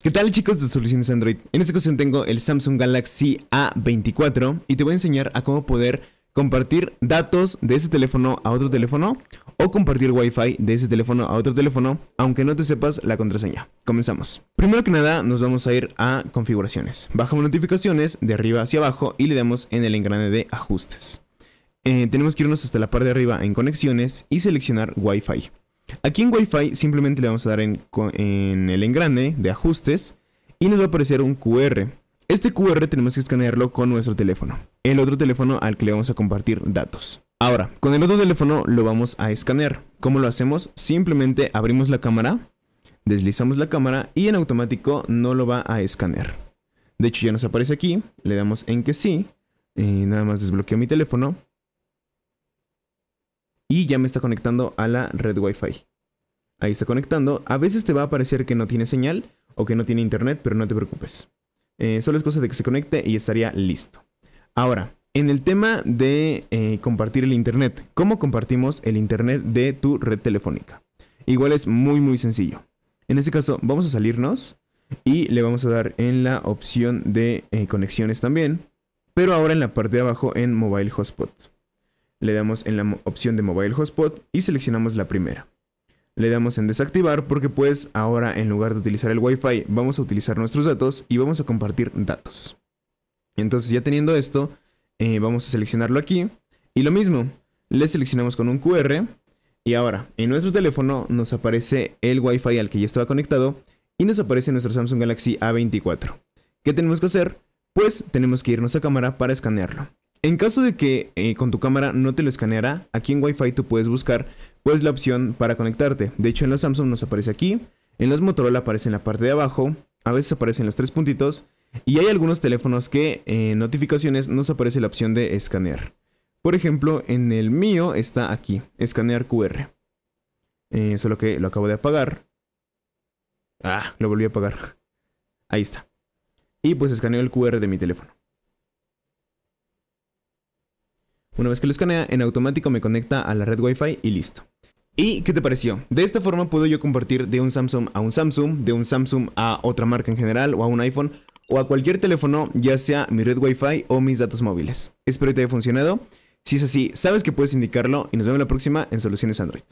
¿Qué tal chicos de Soluciones Android? En esta ocasión tengo el Samsung Galaxy A24 y te voy a enseñar a cómo poder compartir datos de ese teléfono a otro teléfono o compartir Wi-Fi de ese teléfono a otro teléfono aunque no te sepas la contraseña. Comenzamos. Primero que nada nos vamos a ir a configuraciones. Bajamos notificaciones de arriba hacia abajo y le damos en el engrane de ajustes. Eh, tenemos que irnos hasta la parte de arriba en conexiones y seleccionar Wi-Fi. Aquí en Wi-Fi simplemente le vamos a dar en, el engrane de ajustes y nos va a aparecer un QR. Este QR tenemos que escanearlo con nuestro teléfono, el otro teléfono al que le vamos a compartir datos. Ahora, con el otro teléfono lo vamos a escanear. ¿Cómo lo hacemos? Simplemente abrimos la cámara, deslizamos la cámara y en automático no lo va a escanear. De hecho ya nos aparece aquí, le damos en que sí, y eh, nada más desbloqueo mi teléfono y ya me está conectando a la red Wi-Fi. Ahí está conectando. A veces te va a parecer que no tiene señal o que no tiene internet, pero no te preocupes. Eh, solo es cosa de que se conecte y estaría listo. Ahora, en el tema de eh, compartir el internet. ¿Cómo compartimos el internet de tu red telefónica? Igual es muy muy sencillo. En este caso vamos a salirnos y le vamos a dar en la opción de eh, conexiones también. Pero ahora en la parte de abajo en Mobile Hotspot. Le damos en la opción de Mobile Hotspot y seleccionamos la primera. Le damos en desactivar porque pues ahora en lugar de utilizar el Wi-Fi vamos a utilizar nuestros datos y vamos a compartir datos. Entonces ya teniendo esto, eh, vamos a seleccionarlo aquí. Y lo mismo, le seleccionamos con un QR. Y ahora, en nuestro teléfono nos aparece el Wi-Fi al que ya estaba conectado y nos aparece nuestro Samsung Galaxy A24. ¿Qué tenemos que hacer? Pues tenemos que irnos a cámara para escanearlo. En caso de que eh, con tu cámara no te lo escaneará, aquí en Wi-Fi tú puedes buscar pues la opción para conectarte. De hecho, en los Samsung nos aparece aquí, en los Motorola aparece en la parte de abajo, a veces aparecen los tres puntitos, y hay algunos teléfonos que en eh, notificaciones nos aparece la opción de escanear. Por ejemplo, en el mío está aquí, escanear QR. Eh, solo que lo acabo de apagar. Ah, lo volví a apagar. Ahí está. Y pues escaneo el QR de mi teléfono. Una vez que lo escanea, en automático me conecta a la red Wi-Fi y listo. ¿Y qué te pareció? De esta forma puedo yo compartir de un Samsung a un Samsung, de un Samsung a otra marca en general o a un iPhone o a cualquier teléfono, ya sea mi red Wi-Fi o mis datos móviles. Espero que te haya funcionado. Si es así, sabes que puedes indicarlo y nos vemos la próxima en Soluciones Android.